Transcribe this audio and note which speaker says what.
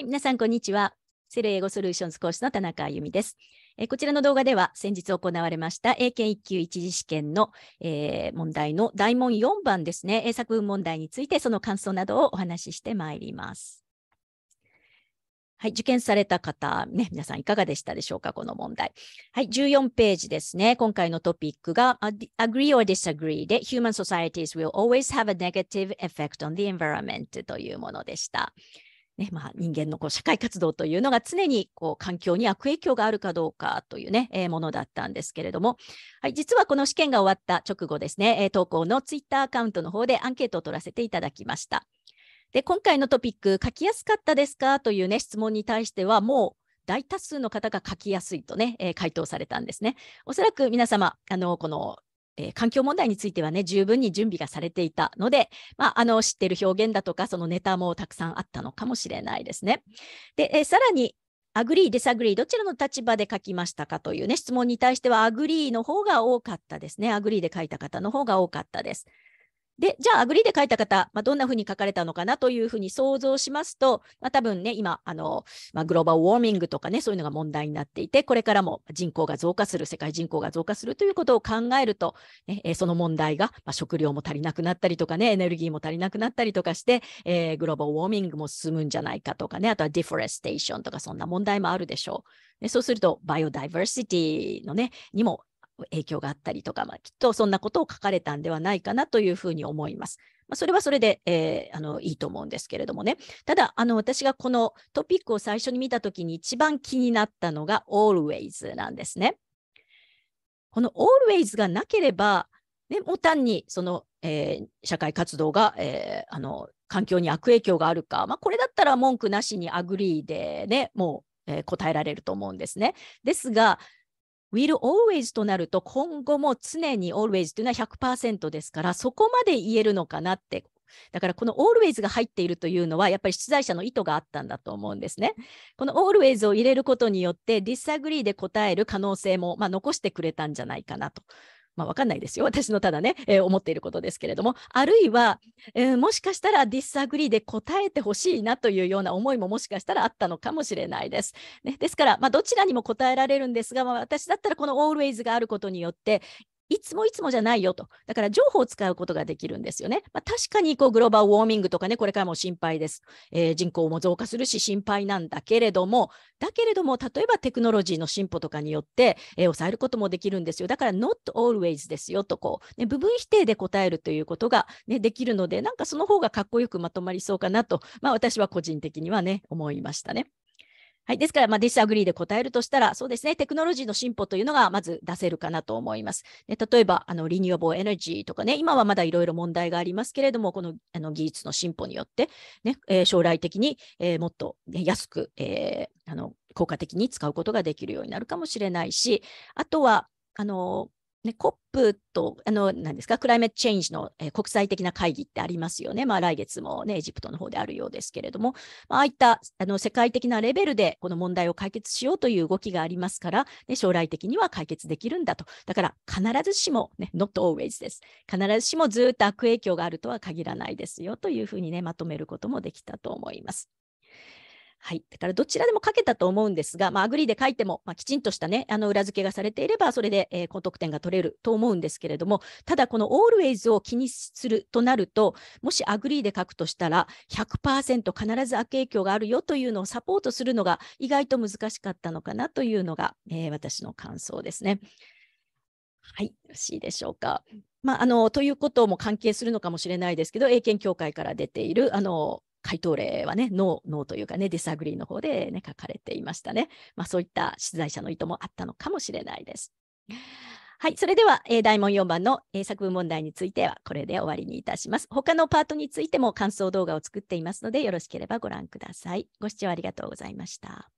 Speaker 1: はい、皆さん、こんにちは。セル英語ソリューションズ講師の田中あゆみです。えこちらの動画では先日行われました英検1級一次試験の、えー、問題の大問4番ですね、英作文問題についてその感想などをお話ししてまいります。はい、受験された方、ね、皆さんいかがでしたでしょうか、この問題。はい、14ページですね。今回のトピックが、Agree or Disagree で Human Societies will always have a negative effect on the environment というものでした。ねまあ、人間のこう社会活動というのが常にこう環境に悪影響があるかどうかというね、えー、ものだったんですけれども、はい、実はこの試験が終わった直後ですね、えー、投稿のツイッターアカウントの方でアンケートを取らせていただきました。で今回のトピック、書きやすかったですかという、ね、質問に対しては、もう大多数の方が書きやすいとね、えー、回答されたんですね。おそらく皆様、あのこのえー、環境問題についてはね、十分に準備がされていたので、まあ、あの、知ってる表現だとか、そのネタもたくさんあったのかもしれないですね。で、えー、さらに、アグリー、ディサグリー、どちらの立場で書きましたかというね、質問に対しては、アグリーの方が多かったですね。アグリーで書いた方の方が多かったです。で、じゃあ、アグリで書いた方、まあ、どんなふうに書かれたのかなというふうに想像しますと、まあ、多分ね、今、あの、まあ、グローバルウォーミングとかね、そういうのが問題になっていて、これからも人口が増加する、世界人口が増加するということを考えると、ね、えその問題が、まあ、食料も足りなくなったりとかね、エネルギーも足りなくなったりとかして、えー、グローバルウォーミングも進むんじゃないかとかね、あとはディフォレステーションとか、そんな問題もあるでしょう。そうすると、バイオダイバーシティのね、にも影響があったりとか、まあ、きっとそんなことを書かれたんではないかなというふうに思います。まあ、それはそれで、えー、あのいいと思うんですけれどもね。ただあの私がこのトピックを最初に見たときに一番気になったのが always なんですね。この always がなければ、ね、もう単にその、えー、社会活動が、えー、あの環境に悪影響があるか、まあ、これだったら文句なしにアグリーでね、もう、えー、答えられると思うんですね。ですが、will always となると今後も常に always というのは100%ですからそこまで言えるのかなってだからこの always が入っているというのはやっぱり出題者の意図があったんだと思うんですね。この always を入れることによって disagree で答える可能性も、まあ、残してくれたんじゃないかなとまあ、わかんないですよ。私のただね、えー、思っていることですけれども、あるいは、えー、もしかしたらディスアグリーで答えてほしいなというような思いももしかしたらあったのかもしれないです。ね、ですから、まあ、どちらにも答えられるんですが、まあ、私だったらこの always があることによって、いつもいつもじゃないよと。だから情報を使うことができるんですよね。まあ、確かにこうグローバルウォーミングとかね、これからも心配です。えー、人口も増加するし心配なんだけれども、だけれども、例えばテクノロジーの進歩とかによって、えー、抑えることもできるんですよ。だから not always ですよとこう、ね、部分否定で答えるということが、ね、できるので、なんかその方がかっこよくまとまりそうかなと、まあ私は個人的にはね、思いましたね。はい、ですから、まあ、ディスアグリーで答えるとしたら、そうですね、テクノロジーの進歩というのがまず出せるかなと思います。で例えば、あのリニューアブルエネルギーとかね、今はまだいろいろ問題がありますけれども、このあの技術の進歩によってね、えー、将来的に、えー、もっと、ね、安く、えー、あの効果的に使うことができるようになるかもしれないし、あとは、あのね、COP とあの何ですかクライメットチェンジの、えー、国際的な会議ってありますよね、まあ、来月も、ね、エジプトの方であるようですけれども、まあ、ああいったあの世界的なレベルでこの問題を解決しようという動きがありますから、ね、将来的には解決できるんだと、だから必ずしも、ね、not always です、必ずしもずっと悪影響があるとは限らないですよというふうに、ね、まとめることもできたと思います。はい、だからどちらでも書けたと思うんですが、まあ、アグリーで書いても、まあ、きちんとした、ね、あの裏付けがされていれば、それで、えー、高得点が取れると思うんですけれども、ただ、この always を気にするとなると、もしアグリーで書くとしたら100%必ず悪影響があるよというのをサポートするのが意外と難しかったのかなというのが、えー、私の感想ですね。はい、よろしいでしょうか。まあ、あのということも関係するのかもしれないですけど、英検協会から出ているあの回答例はね、ノー、ノーというかね、ディサグリーの方で、ね、書かれていましたね。まあ、そういった取材者の意図もあったのかもしれないです。はい、それでは、えー、大問4番の、えー、作文問題についてはこれで終わりにいたします。他のパートについても感想動画を作っていますので、よろしければご覧ください。ご視聴ありがとうございました。